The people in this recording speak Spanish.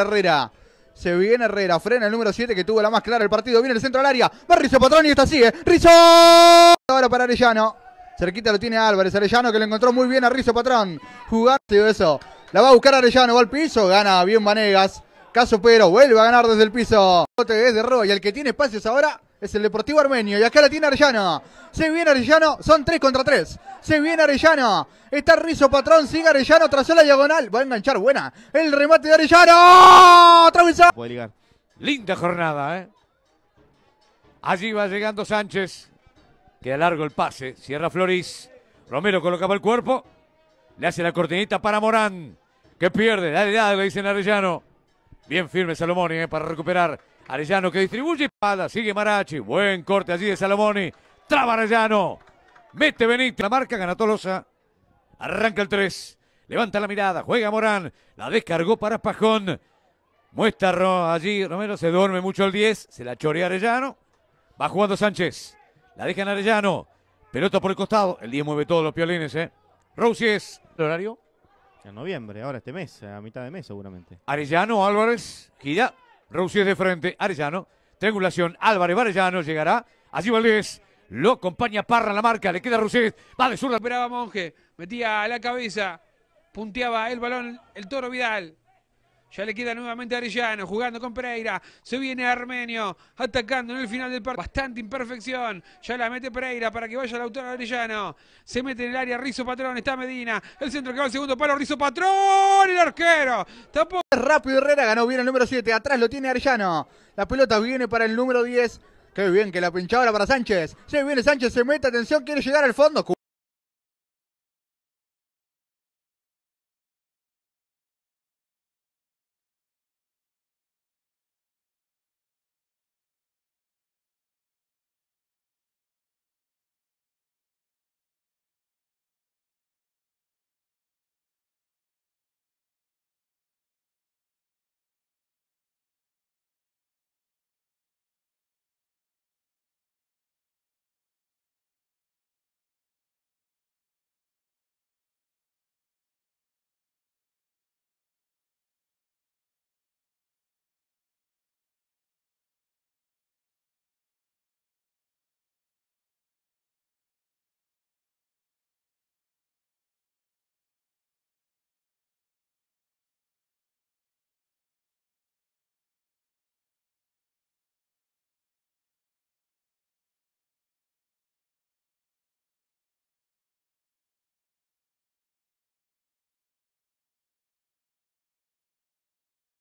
Herrera. Se viene Herrera, frena el número 7 que tuvo la más clara el partido. Viene el centro al área. Va Rizzo Patrón y esta sigue. Rizzo. Ahora para Arellano. Cerquita lo tiene Álvarez. Arellano que lo encontró muy bien a Rizzo Patrón. Jugando eso. La va a buscar Arellano. Va al piso. Gana bien Vanegas. Caso pero vuelve a ganar desde el piso. Es de Roy, y el que tiene espacios ahora es el Deportivo Armenio. Y acá la tiene Arellano. Se viene Arellano. Son tres contra tres. Se viene Arellano. Está Rizo Patrón. Sigue Arellano. Trazó la diagonal. Va a enganchar. Buena. El remate de Arellano. atraviesa Puede ligar. Linda jornada, ¿eh? Allí va llegando Sánchez. Queda largo el pase. Cierra Floris. Romero colocaba el cuerpo. Le hace la cortinita para Morán. Que pierde. Dale, dale, le dicen Arellano. Bien firme Salomón ¿eh? para recuperar. Arellano que distribuye espada, sigue Marachi, buen corte allí de Salomoni, traba Arellano, mete Benítez, la marca gana Tolosa, arranca el 3, levanta la mirada, juega Morán, la descargó para Pajón, muestra allí, Romero se duerme mucho el 10, se la chorea Arellano, va jugando Sánchez, la deja en Arellano, pelota por el costado, el 10 mueve todos los piolines, eh. Rousies, ¿el horario? En noviembre, ahora este mes, a mitad de mes seguramente. Arellano, Álvarez, gira, de frente, Arellano, triangulación, Álvarez, Arellano llegará, allí Valdés, lo acompaña Parra la marca, le queda Rousier, va de zurda. Esperaba Monje, metía a la cabeza, punteaba el balón, el toro Vidal, ya le queda nuevamente a Arellano, jugando con Pereira. Se viene Armenio, atacando en el final del partido. Bastante imperfección. Ya la mete Pereira para que vaya el autor Arellano. Se mete en el área Rizo Patrón, está Medina. El centro que va al segundo palo, Rizo Patrón, el arquero. Tampoco... Rápido Herrera ganó bien el número 7. Atrás lo tiene Arellano. La pelota viene para el número 10. Qué bien que la pinchaba para Sánchez. Se viene Sánchez, se mete, atención, quiere llegar al fondo.